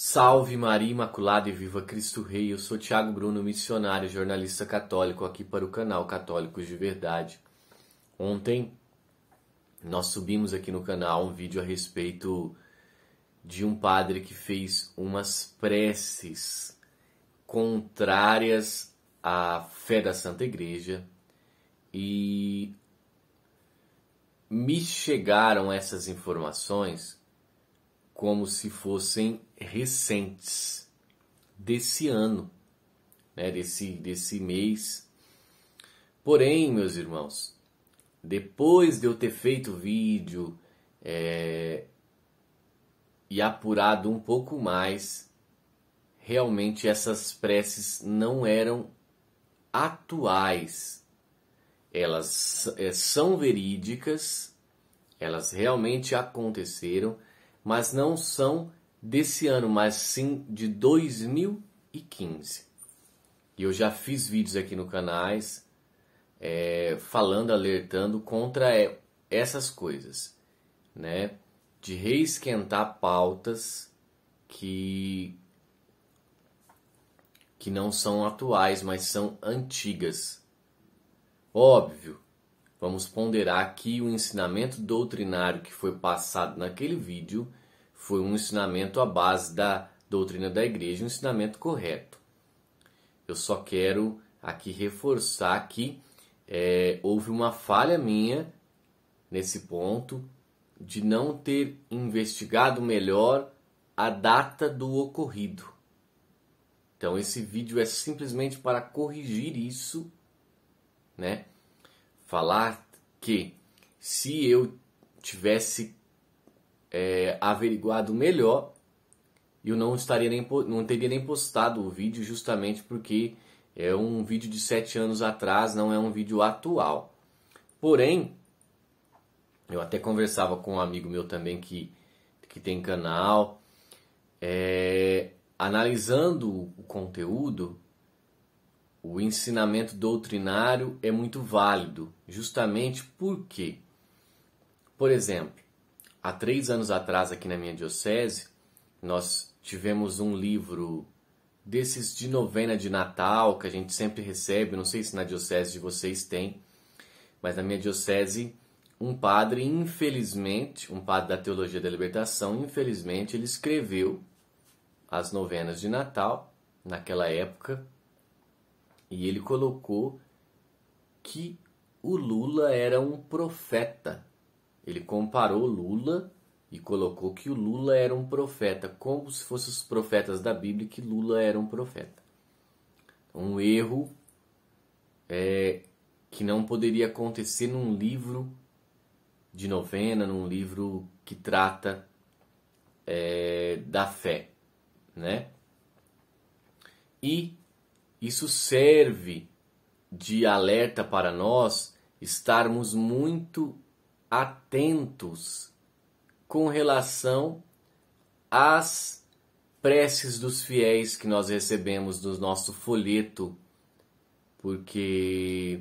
Salve Maria Imaculada e Viva Cristo Rei. Eu sou Tiago Bruno, missionário, jornalista católico aqui para o canal Católicos de Verdade. Ontem nós subimos aqui no canal um vídeo a respeito de um padre que fez umas preces contrárias à fé da Santa Igreja e me chegaram essas informações como se fossem recentes desse ano, né, desse, desse mês. Porém, meus irmãos, depois de eu ter feito o vídeo é, e apurado um pouco mais, realmente essas preces não eram atuais. Elas é, são verídicas, elas realmente aconteceram, mas não são desse ano, mas sim de 2015. E eu já fiz vídeos aqui no canais é, falando, alertando contra é, essas coisas, né? De reesquentar pautas que que não são atuais, mas são antigas. Óbvio, vamos ponderar aqui o ensinamento doutrinário que foi passado naquele vídeo foi um ensinamento à base da doutrina da igreja, um ensinamento correto. Eu só quero aqui reforçar que é, houve uma falha minha nesse ponto de não ter investigado melhor a data do ocorrido. Então esse vídeo é simplesmente para corrigir isso, né? Falar que se eu tivesse é, averiguado melhor, eu não estaria nem não teria nem postado o vídeo justamente porque é um vídeo de sete anos atrás, não é um vídeo atual. Porém, eu até conversava com um amigo meu também que, que tem canal, é, analisando o conteúdo, o ensinamento doutrinário é muito válido, justamente porque, por exemplo, Há três anos atrás, aqui na minha diocese, nós tivemos um livro desses de novena de Natal que a gente sempre recebe. Não sei se na diocese de vocês tem, mas na minha diocese, um padre, infelizmente, um padre da Teologia da Libertação, infelizmente, ele escreveu as novenas de Natal naquela época e ele colocou que o Lula era um profeta ele comparou Lula e colocou que o Lula era um profeta, como se fossem os profetas da Bíblia que Lula era um profeta. Um erro é, que não poderia acontecer num livro de novena, num livro que trata é, da fé, né? E isso serve de alerta para nós estarmos muito atentos com relação às preces dos fiéis que nós recebemos no nosso folheto, porque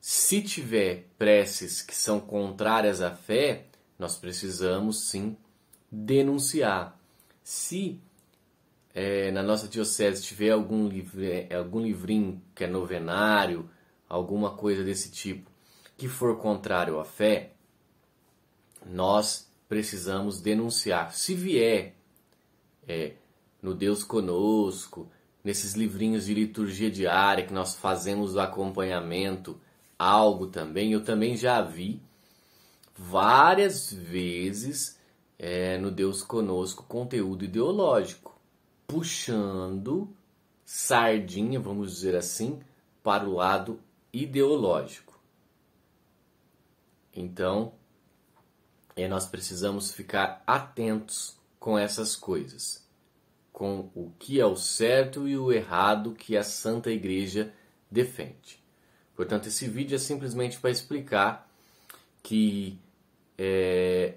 se tiver preces que são contrárias à fé, nós precisamos sim denunciar. Se é, na nossa diocese tiver algum, livre, algum livrinho que é novenário, alguma coisa desse tipo, que for contrário à fé, nós precisamos denunciar. Se vier é, no Deus Conosco, nesses livrinhos de liturgia diária que nós fazemos o acompanhamento, algo também, eu também já vi várias vezes é, no Deus Conosco conteúdo ideológico, puxando sardinha, vamos dizer assim, para o lado ideológico. Então, e nós precisamos ficar atentos com essas coisas, com o que é o certo e o errado que a Santa Igreja defende. Portanto, esse vídeo é simplesmente para explicar que é,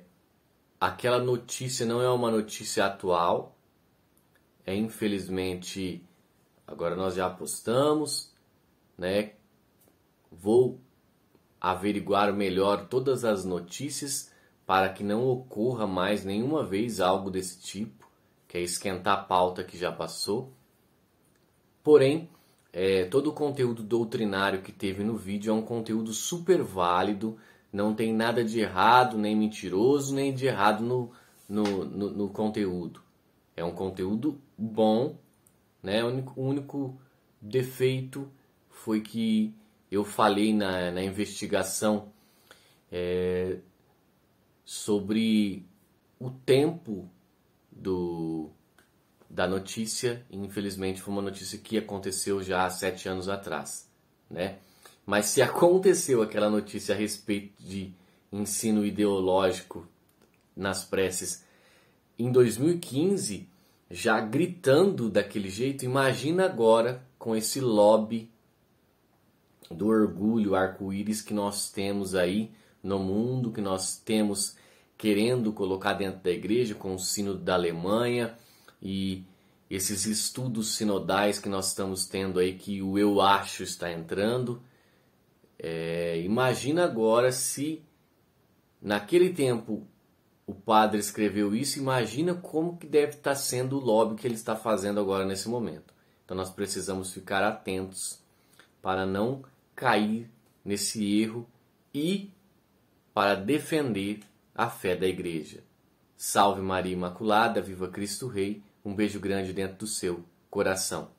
aquela notícia não é uma notícia atual, é infelizmente agora nós já apostamos, né? Vou averiguar melhor todas as notícias para que não ocorra mais nenhuma vez algo desse tipo, que é esquentar a pauta que já passou. Porém, é, todo o conteúdo doutrinário que teve no vídeo é um conteúdo super válido, não tem nada de errado, nem mentiroso, nem de errado no, no, no, no conteúdo. É um conteúdo bom, né? O único, o único defeito foi que eu falei na, na investigação é, sobre o tempo do da notícia. Infelizmente, foi uma notícia que aconteceu já há sete anos atrás, né? Mas se aconteceu aquela notícia a respeito de ensino ideológico nas preces em 2015, já gritando daquele jeito, imagina agora com esse lobby do orgulho arco-íris que nós temos aí no mundo que nós temos querendo colocar dentro da igreja com o sino da Alemanha e esses estudos sinodais que nós estamos tendo aí que o eu acho está entrando. É, imagina agora se naquele tempo o padre escreveu isso, imagina como que deve estar tá sendo o lobby que ele está fazendo agora nesse momento. Então nós precisamos ficar atentos para não cair nesse erro e para defender a fé da Igreja. Salve Maria Imaculada, viva Cristo Rei, um beijo grande dentro do seu coração.